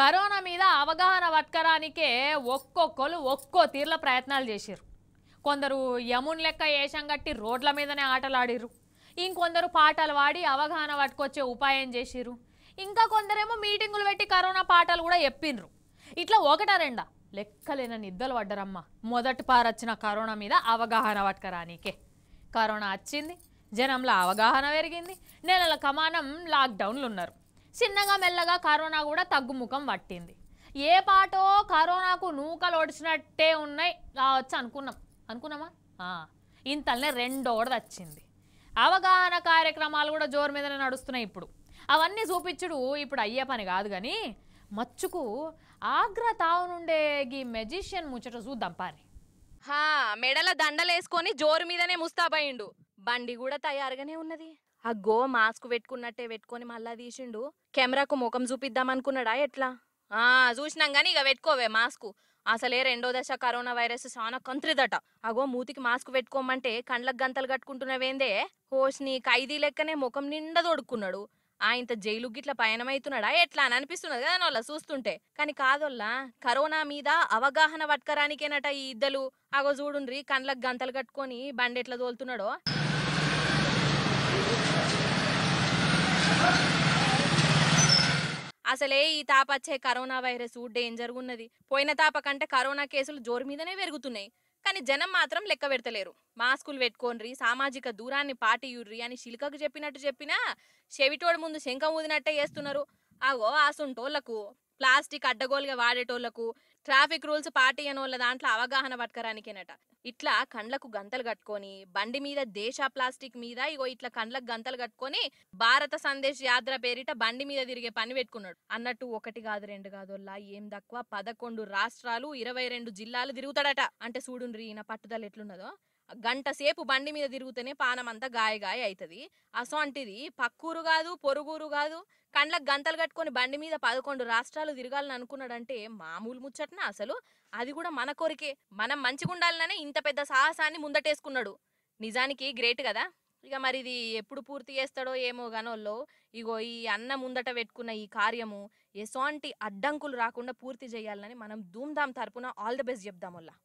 corona మీద అవగాహన వట్కరానికే ఒక్కొక్కరు ఒక్కో తీర్ల ప్రయత్నాలు చేశారు కొందరు యమున్ లెక్క ఏషం కట్టి రోడ్ల మీదనే ఆటలాడిరు ఇంకొందరు పాటలు వాడి అవగాహన పట్టుకొచ్చే ఉపాయం చేసిరు ఇంకా కొందరేమో మీటింగులు పెట్టి కరోనా పాటలు కూడా చెప్పిండ్రు ఇట్లా ఒకటా రెండా లెక్కలేన నిద్దలు పడ్డరమ్మ మొదటి పారొచ్చిన కరోనా మీద అవగాహన పట్టుకరానికే కరోనా వచ్చింది జనంలో అవగాహన పెరిగింది నెలల కమానం లాక్డౌన్లు ఉన్నారు చిన్నగా మెల్లగా కరోనా కూడా తగ్గుముఖం పట్టింది ఏ పాటో కరోనాకు నూకలు ఒడిచినట్టే ఉన్నాయి కావచ్చు అనుకున్నాం అనుకున్నామా ఇంతలనే రెండోడది వచ్చింది అవగాహన కార్యక్రమాలు కూడా జోరు మీదనే నడుస్తున్నాయి ఇప్పుడు అవన్నీ చూపించుడు ఇప్పుడు అయ్యే పని కాదు కానీ మచ్చుకు ఆగ్రా తావు నుండే మెజిషియన్ ముచ్చట చూద్దాం పారి మెడల దండలేసుకొని జోరు మీదనే ముస్తాబయిండు బండి కూడా తయారుగానే ఉన్నది ఆ గో మాస్క్ పెట్టుకున్నట్టే పెట్టుకొని మళ్ళా తీసిండు కెమెరాకు ముఖం చూపిద్దాం అనుకున్నాడా ఎట్లా ఆ చూసినాం గానీ ఇక పెట్టుకోవే మాస్క్ అసలే రెండో దశ కరోనా వైరస్ చాలా కంత్రిదట అగో మూతికి మాస్క్ పెట్టుకోమంటే కండ్లకు గంతలు కట్టుకుంటున్నవేందే నీ ఖైదీ లెక్కనే ముఖం నిండా తోడుకున్నాడు ఆ ఇంత జైలు గిట్ల పయనమవుతున్నాడా ఎట్లా అని అనిపిస్తున్నది కదా వాళ్ళ చూస్తుంటే కానీ కాదోల్లా కరోనా మీద అవగాహన వట్కరానికేనట ఈ ఇద్దలు అగో చూడుండ్రి కండ్లకు గంతలు కట్టుకొని బండి ఎట్లా తోలుతున్నాడో అసలే ఈ తాపచ్చే కరోనా వైరస్ డేంజర్ ఉన్నది పోయిన తాప కంటే కరోనా కేసులు జోరు మీదనే పెరుగుతున్నాయి కానీ జనం మాత్రం లెక్క పెడతలేరు మాస్కులు పెట్టుకోనరి సామాజిక దూరాన్ని పాటియుర్రి అని శిల్కకు చెప్పినట్టు చెప్పినా చెవిటోడు ముందు శంఖం ఊదినట్టే చేస్తున్నారు ఆగో ఆసుంటోళ్లకు ప్లాస్టిక్ అడ్డగోలుగా వాడేటోళ్లకు ట్రాఫిక్ రూల్స్ పార్టీ వాళ్ళ దాంట్లో అవగాహన పట్టుకరానికేనట ఇట్లా కండ్లకు గంతలు కట్టుకొని బండి మీద దేశ ప్లాస్టిక్ మీద ఇగో ఇట్లా కండ్లకు గంతలు కట్టుకొని భారత సందేశ్ యాత్ర పేరిట బండి మీద తిరిగే పని పెట్టుకున్నాడు అన్నట్టు ఒకటి కాదు రెండు కాదోల్లా ఏం తక్కువ పదకొండు రాష్ట్రాలు ఇరవై రెండు జిల్లాలు తిరుగుతాడట అంటే చూడుండ్రి ఈయన పట్టుదల ఎట్లున్నదో గంట సేపు బండి మీద తిరుగుతూనే పానం అంతా గాయగాయ అవుతుంది అసంటిది పక్కూరు కాదు పొరుగురు కాదు కండ్లకు గంతలు కట్టుకొని బండి మీద పదకొండు రాష్ట్రాలు తిరగాలని అనుకున్నాడంటే మామూలు ముచ్చట్న అసలు అది కూడా మన కోరికే మనం మంచిగా ఉండాలనే ఇంత పెద్ద సాహసాన్ని ముందటేసుకున్నాడు నిజానికి గ్రేట్ కదా ఇక మరి ఇది ఎప్పుడు పూర్తి చేస్తాడో ఏమో లో ఇగో ఈ అన్న ముందట పెట్టుకున్న ఈ కార్యము ఎసోంటి అడ్డంకులు రాకుండా పూర్తి చేయాలని మనం ధూమ్ధామ్ తరపున ఆల్ ద బెస్ట్ చెప్దాం వల్ల